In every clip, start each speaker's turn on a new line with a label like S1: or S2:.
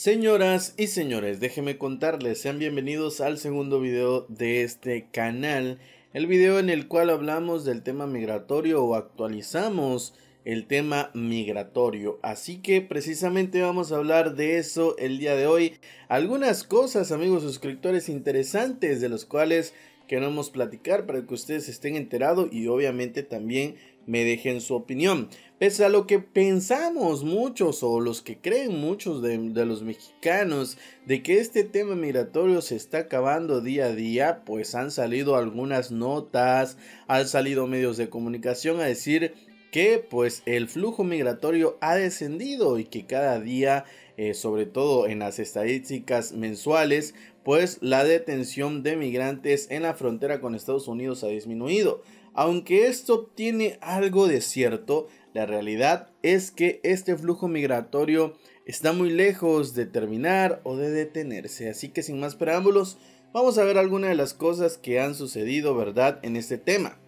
S1: Señoras y señores, déjenme contarles, sean bienvenidos al segundo video de este canal, el video en el cual hablamos del tema migratorio o actualizamos el tema migratorio, así que precisamente vamos a hablar de eso el día de hoy, algunas cosas amigos suscriptores interesantes de los cuales queremos platicar para que ustedes estén enterados y obviamente también me dejen su opinión. Pese a lo que pensamos muchos o los que creen muchos de, los mexicanos de que este tema migratorio se está acabando día a día, pues han salido algunas notas, han salido medios de comunicación a decir que pues el flujo migratorio ha descendido y que cada día, eh, sobre todo en las estadísticas mensuales, pues la detención de migrantes en la frontera con Estados Unidos ha disminuido. Aunque esto tiene algo de cierto, la realidad es que este flujo migratorio está muy lejos de terminar o de detenerse. Así que sin más preámbulos, vamos a ver algunas de las cosas que han sucedido, ¿verdad?, en este tema.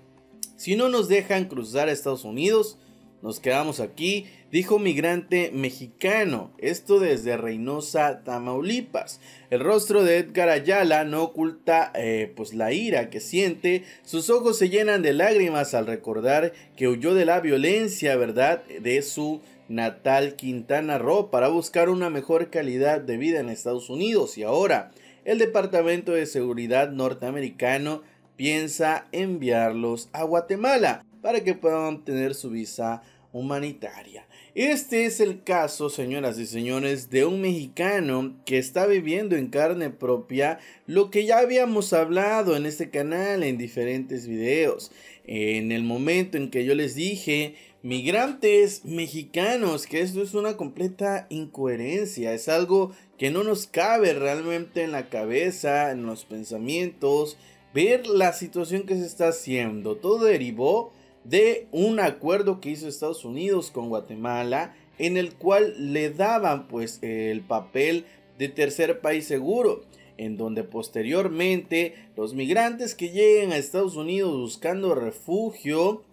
S1: Si no nos dejan cruzar a Estados Unidos, nos quedamos aquí, dijo migrante mexicano, esto desde Reynosa, Tamaulipas. El rostro de Edgar Ayala no oculta eh, pues la ira que siente, sus ojos se llenan de lágrimas al recordar que huyó de la violencia, ¿verdad?, de su natal Quintana Roo para buscar una mejor calidad de vida en Estados Unidos y ahora el Departamento de Seguridad norteamericano piensa enviarlos a Guatemala para que puedan tener su visa humanitaria. Este es el caso, señoras y señores, de un mexicano que está viviendo en carne propia lo que ya habíamos hablado en este canal en diferentes videos. En el momento en que yo les dije migrantes mexicanos, que esto es una completa incoherencia, es algo que no nos cabe realmente en la cabeza, en los pensamientos, ver la situación que se está haciendo. Todo derivó de un acuerdo que hizo Estados Unidos con Guatemala en el cual le daban pues el papel de tercer país seguro en donde posteriormente los migrantes que lleguen a Estados Unidos buscando refugio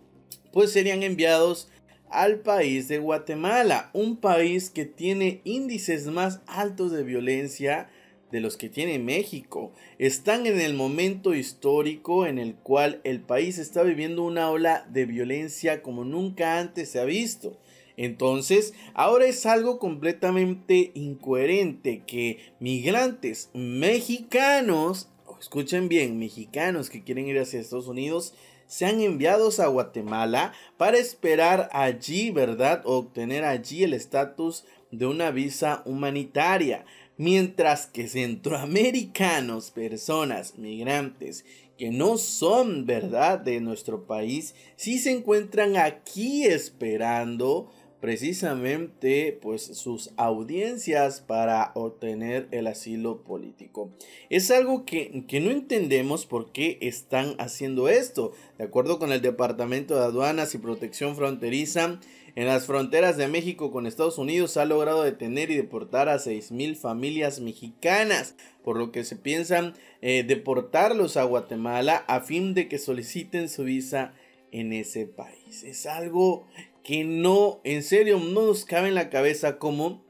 S1: pues serían enviados al país de Guatemala, un país que tiene índices más altos de violencia de los que tiene México. Están en el momento histórico en el cual el país está viviendo una ola de violencia como nunca antes se ha visto. Entonces, ahora es algo completamente incoherente que migrantes mexicanos, escuchen bien, mexicanos que quieren ir hacia Estados Unidos, sean enviados a Guatemala para esperar allí, ¿verdad? O obtener allí el estatus de una visa humanitaria mientras que centroamericanos, personas migrantes que no son verdad de nuestro país, sí se encuentran aquí esperando precisamente pues sus audiencias para obtener el asilo político. Es algo que, no entendemos por qué están haciendo esto. De acuerdo con el Departamento de Aduanas y Protección Fronteriza, en las fronteras de México con Estados Unidos ha logrado detener y deportar a 6.000 familias mexicanas, por lo que se piensan eh, deportarlos a Guatemala a fin de que soliciten su visa en ese país. Es algo que no, en serio, no nos cabe en la cabeza cómo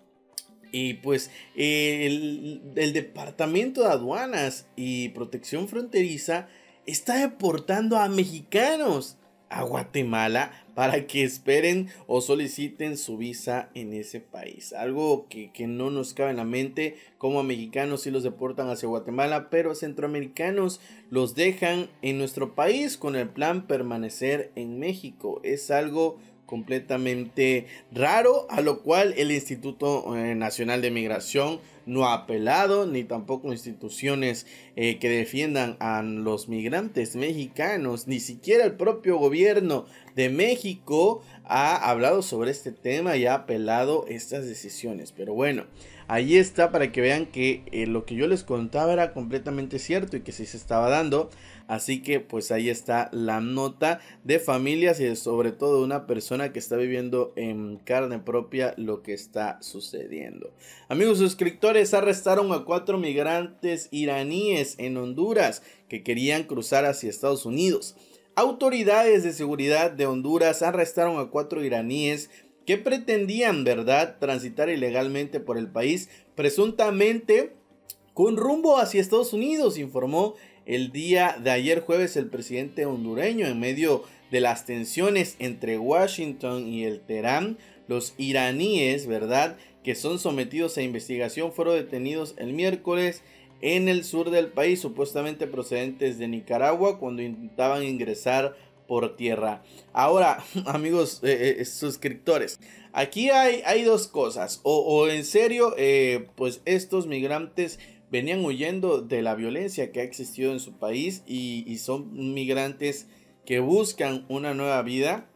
S1: y pues el, Departamento de Aduanas y Protección Fronteriza está deportando a mexicanos a Guatemala para que esperen o soliciten su visa en ese país. Algo que, no nos cabe en la mente, como a mexicanos si los deportan hacia Guatemala, pero a centroamericanos los dejan en nuestro país con el plan permanecer en México. Es algo completamente raro, a lo cual el Instituto eh, Nacional de Migración no ha apelado, ni tampoco instituciones eh, que defiendan a los migrantes mexicanos, ni siquiera el propio gobierno de México ha hablado sobre este tema y ha apelado estas decisiones. Pero bueno, ahí está para que vean que eh, lo que yo les contaba era completamente cierto y que sí se estaba dando. Así que pues ahí está la nota de familias y sobre todo de una persona que está viviendo en carne propia lo que está sucediendo. Amigos suscriptores, arrestaron a cuatro migrantes iraníes en Honduras que querían cruzar hacia Estados Unidos. Autoridades de seguridad de Honduras arrestaron a cuatro iraníes que pretendían, ¿verdad?, transitar ilegalmente por el país, presuntamente con rumbo hacia Estados Unidos, informó el día de ayer jueves el presidente hondureño en medio de las tensiones entre Washington y el Teherán. Los iraníes, ¿verdad?, que son sometidos a investigación fueron detenidos el miércoles en el sur del país, supuestamente procedentes de Nicaragua, cuando intentaban ingresar por tierra. Ahora, amigos eh, eh, suscriptores, aquí hay, hay dos cosas. O, en serio, eh, pues estos migrantes venían huyendo de la violencia que ha existido en su país y, son migrantes que buscan una nueva vida.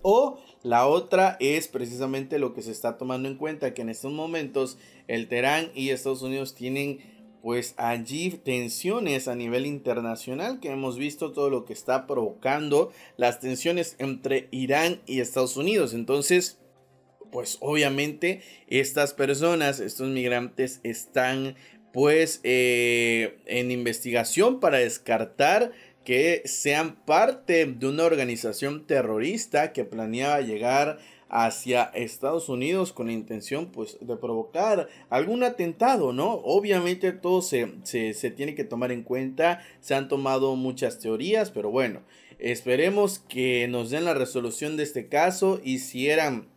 S1: O la otra es precisamente lo que se está tomando en cuenta, que en estos momentos el Teherán y Estados Unidos tienen pues allí tensiones a nivel internacional que hemos visto todo lo que está provocando las tensiones entre Irán y Estados Unidos. Entonces, pues obviamente estas personas, estos migrantes están pues eh, en investigación para descartar que sean parte de una organización terrorista que planeaba llegar hacia Estados Unidos con la intención pues de provocar algún atentado, ¿no? Obviamente todo se, se tiene que tomar en cuenta, se han tomado muchas teorías, pero bueno, esperemos que nos den la resolución de este caso y si eran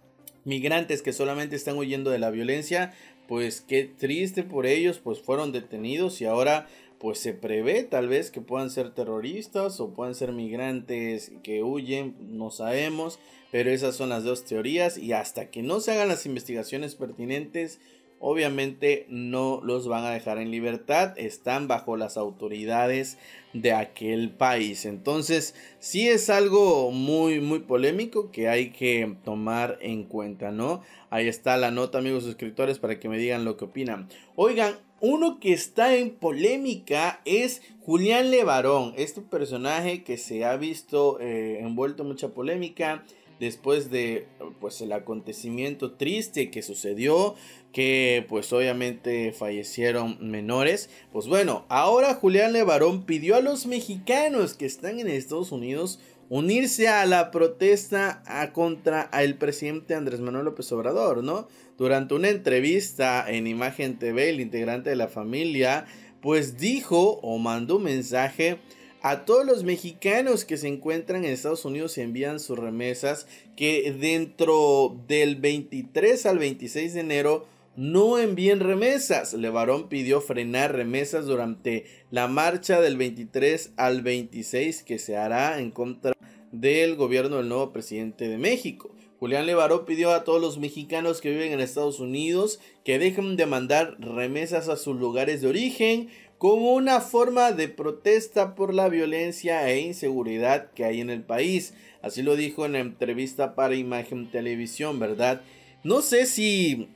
S1: migrantes que solamente están huyendo de la violencia, pues qué triste por ellos, pues fueron detenidos y ahora pues se prevé tal vez que puedan ser terroristas o puedan ser migrantes que huyen, no sabemos, pero esas son las dos teorías y hasta que no se hagan las investigaciones pertinentes, obviamente no los van a dejar en libertad, están bajo las autoridades de aquel país. Entonces, sí es algo muy, muy polémico que hay que tomar en cuenta, ¿no? Ahí está la nota, amigos suscriptores, para que me digan lo que opinan. Oigan, uno que está en polémica es Julián Levarón, este personaje que se ha visto eh, envuelto en mucha polémica después de pues el acontecimiento triste que sucedió, que pues obviamente fallecieron menores. Pues bueno, ahora Julián Levarón pidió a los mexicanos que están en Estados Unidos unirse a la protesta contra el presidente Andrés Manuel López Obrador, ¿no? Durante una entrevista en Imagen TV, el integrante de la familia, pues dijo o mandó un mensaje a todos los mexicanos que se encuentran en Estados Unidos y envían sus remesas que dentro del 23 al 26 de enero no envíen remesas. Levarón pidió frenar remesas durante la marcha del 23 al 26 que se hará en contra del gobierno del nuevo presidente de México. Julián Levarón pidió a todos los mexicanos que viven en Estados Unidos que dejen de mandar remesas a sus lugares de origen como una forma de protesta por la violencia e inseguridad que hay en el país. Así lo dijo en la entrevista para Imagen Televisión, ¿verdad? No sé si,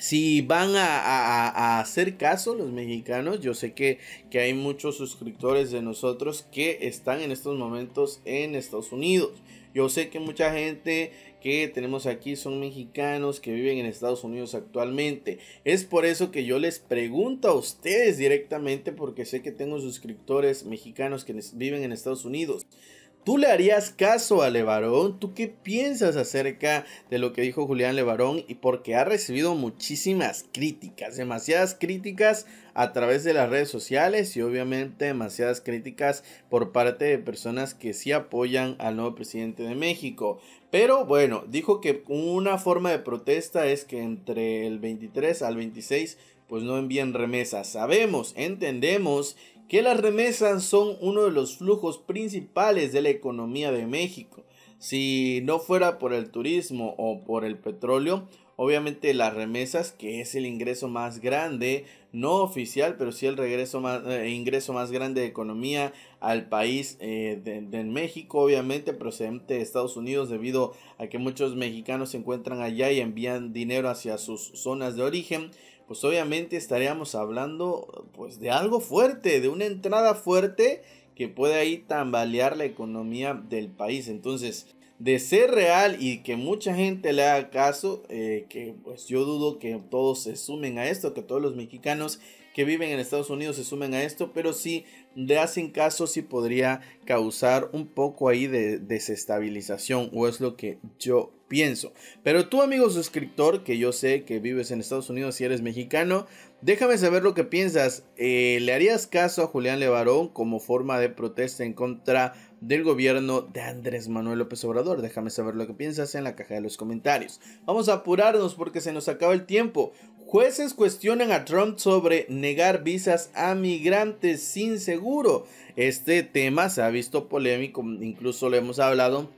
S1: si van a, hacer caso los mexicanos. Yo sé que, que hay muchos suscriptores de nosotros que están en estos momentos en Estados Unidos. Yo sé que mucha gente que tenemos aquí son mexicanos que viven en Estados Unidos actualmente. Es por eso que yo les pregunto a ustedes directamente porque sé que tengo suscriptores mexicanos que viven en Estados Unidos. ¿Tú le harías caso a Levarón? ¿Tú qué piensas acerca de lo que dijo Julián Levarón? Y porque ha recibido muchísimas críticas, demasiadas críticas a través de las redes sociales y obviamente demasiadas críticas por parte de personas que sí apoyan al nuevo presidente de México. Pero bueno, dijo que una forma de protesta es que entre el 23 al 26 pues no envían remesas. Sabemos, entendemos que las remesas son uno de los flujos principales de la economía de México. Si no fuera por el turismo o por el petróleo, obviamente las remesas, que es el ingreso más grande no oficial, pero sí el regreso más, eh, ingreso más grande de economía al país eh, de, de, México, obviamente procedente de Estados Unidos, debido a que muchos mexicanos se encuentran allá y envían dinero hacia sus zonas de origen. Pues obviamente estaríamos hablando pues de algo fuerte, de una entrada fuerte que puede ahí tambalear la economía del país. Entonces, de ser real y que mucha gente le haga caso, eh, que pues yo dudo que todos se sumen a esto, que todos los mexicanos que viven en Estados Unidos se sumen a esto, pero si le hacen caso, si podría causar un poco ahí de desestabilización, o es lo que yo pienso. Pero tú, amigo suscriptor, que yo sé que vives en Estados Unidos y eres mexicano, déjame saber lo que piensas. Eh, ¿Le harías caso a Julián Levarón como forma de protesta en contra del gobierno de Andrés Manuel López Obrador? Déjame saber lo que piensas en la caja de los comentarios. Vamos a apurarnos porque se nos acaba el tiempo. Jueces cuestionan a Trump sobre negar visas a migrantes sin seguro. Este tema se ha visto polémico, incluso lo hemos hablado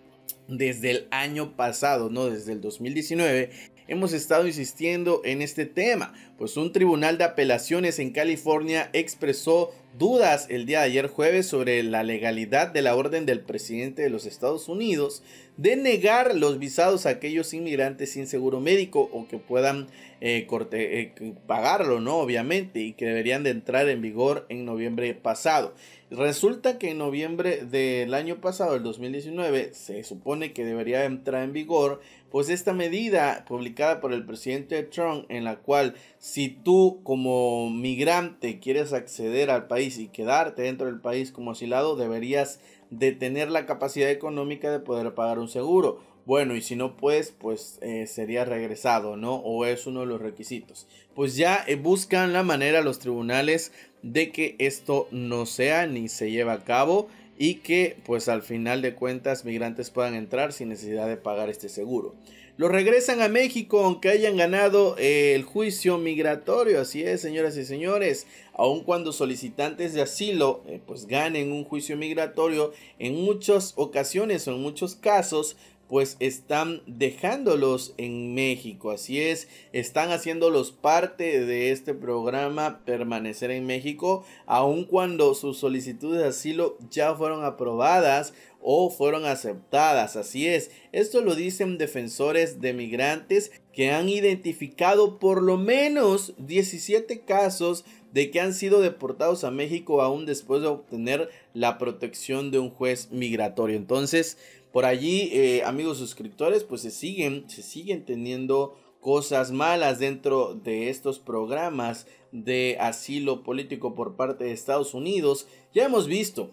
S1: desde el año pasado, no desde el 2019, hemos estado insistiendo en este tema, pues un tribunal de apelaciones en California expresó dudas el día de ayer jueves sobre la legalidad de la orden del presidente de los Estados Unidos de negar los visados a aquellos inmigrantes sin seguro médico o que puedan eh, eh, pagarlo, ¿no? Obviamente, y que deberían de entrar en vigor en noviembre pasado. Resulta que en noviembre del año pasado, el 2019, se supone que debería entrar en vigor, pues esta medida publicada por el presidente Trump, en la cual si tú como migrante quieres acceder al país, y quedarte dentro del país como asilado, deberías de tener la capacidad económica de poder pagar un seguro. Bueno, y si no puedes, pues eh, sería regresado, ¿no? O es uno de los requisitos. Pues ya eh, buscan la manera los tribunales de que esto no sea ni se lleve a cabo y que pues al final de cuentas migrantes puedan entrar sin necesidad de pagar este seguro. Los regresan a México aunque hayan ganado eh, el juicio migratorio. Así es, señoras y señores. Aun cuando solicitantes de asilo eh, pues ganen un juicio migratorio, en muchas ocasiones o en muchos casos pues están dejándolos en México. Así es, están haciéndolos parte de este programa Permanecer en México, aun cuando sus solicitudes de asilo ya fueron aprobadas o fueron aceptadas. Así es, esto lo dicen defensores de migrantes que han identificado por lo menos 17 casos de que han sido deportados a México aún después de obtener la protección de un juez migratorio. Entonces, por allí, eh, amigos suscriptores, pues se siguen, se siguen teniendo cosas malas dentro de estos programas de asilo político por parte de Estados Unidos. Ya hemos visto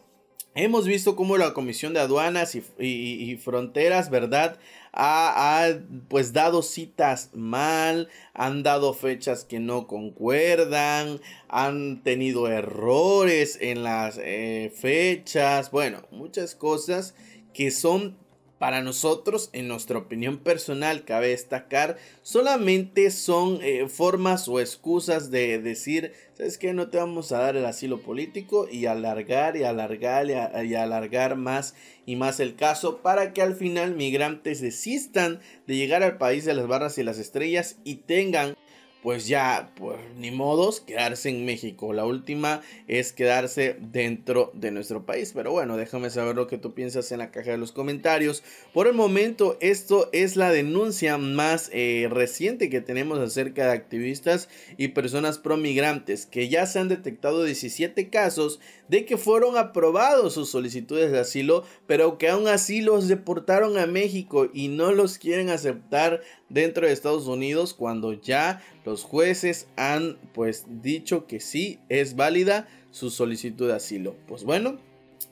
S1: Hemos visto cómo la Comisión de Aduanas y, Fronteras, ¿verdad? Ha, pues dado citas mal, han dado fechas que no concuerdan, han tenido errores en las eh, fechas, bueno, muchas cosas que son para nosotros, en nuestra opinión personal, cabe destacar, solamente son eh, formas o excusas de decir, ¿sabes qué? No te vamos a dar el asilo político y alargar y alargar y alargar más y más el caso para que al final migrantes desistan de llegar al país de las barras y las estrellas y tengan pues ya, pues ni modos, quedarse en México. La última es quedarse dentro de nuestro país. Pero bueno, déjame saber lo que tú piensas en la caja de los comentarios. Por el momento, esto es la denuncia más eh, reciente que tenemos acerca de activistas y personas promigrantes, que ya se han detectado 17 casos de que fueron aprobados sus solicitudes de asilo, pero que aún así los deportaron a México y no los quieren aceptar dentro de Estados Unidos cuando ya los jueces han pues dicho que sí es válida su solicitud de asilo. Pues bueno,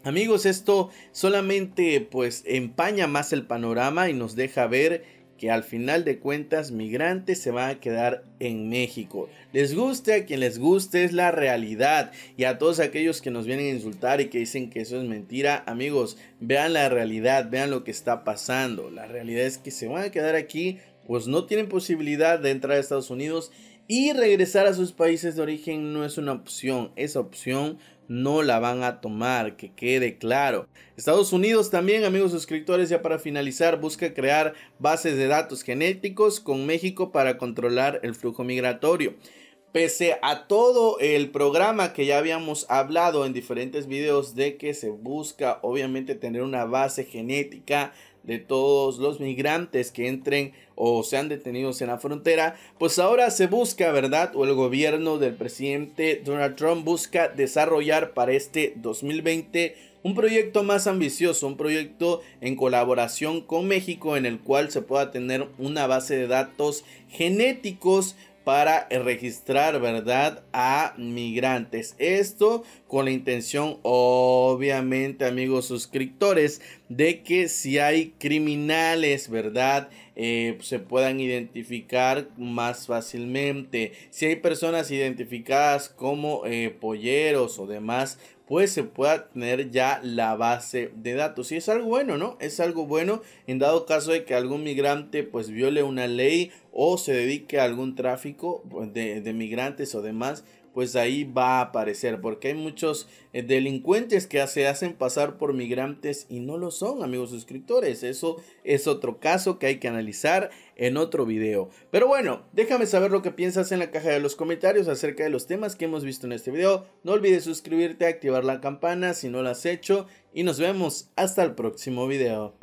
S1: amigos, esto solamente pues empaña más el panorama y nos deja ver que al final de cuentas migrantes se van a quedar en México. Les guste a quien les guste, es la realidad. Y a todos aquellos que nos vienen a insultar y que dicen que eso es mentira, amigos, vean la realidad, vean lo que está pasando. La realidad es que se van a quedar aquí pues no tienen posibilidad de entrar a Estados Unidos y regresar a sus países de origen no es una opción. Esa opción no la van a tomar, que quede claro. Estados Unidos también, amigos suscriptores, ya para finalizar, busca crear bases de datos genéticos con México para controlar el flujo migratorio. Pese a todo el programa que ya habíamos hablado en diferentes videos de que se busca obviamente tener una base genética de todos los migrantes que entren o sean detenidos en la frontera, pues ahora se busca, ¿verdad? O el gobierno del presidente Donald Trump busca desarrollar para este 2020 un proyecto más ambicioso, un proyecto en colaboración con México en el cual se pueda tener una base de datos genéticos para registrar, ¿verdad?, a migrantes. Esto con la intención, obviamente, amigos suscriptores, de que si hay criminales, ¿verdad? Eh, se puedan identificar más fácilmente. Si hay personas identificadas como eh, polleros o demás pues se pueda tener ya la base de datos. Y es algo bueno, ¿no? Es algo bueno en dado caso de que algún migrante pues viole una ley o se dedique a algún tráfico pues, de, de migrantes o demás pues ahí va a aparecer, porque hay muchos eh, delincuentes que se hacen pasar por migrantes y no lo son, amigos suscriptores. Eso es otro caso que hay que analizar en otro video. Pero bueno, déjame saber lo que piensas en la caja de los comentarios acerca de los temas que hemos visto en este video. No olvides suscribirte, activar la campana si no lo has hecho y nos vemos hasta el próximo video.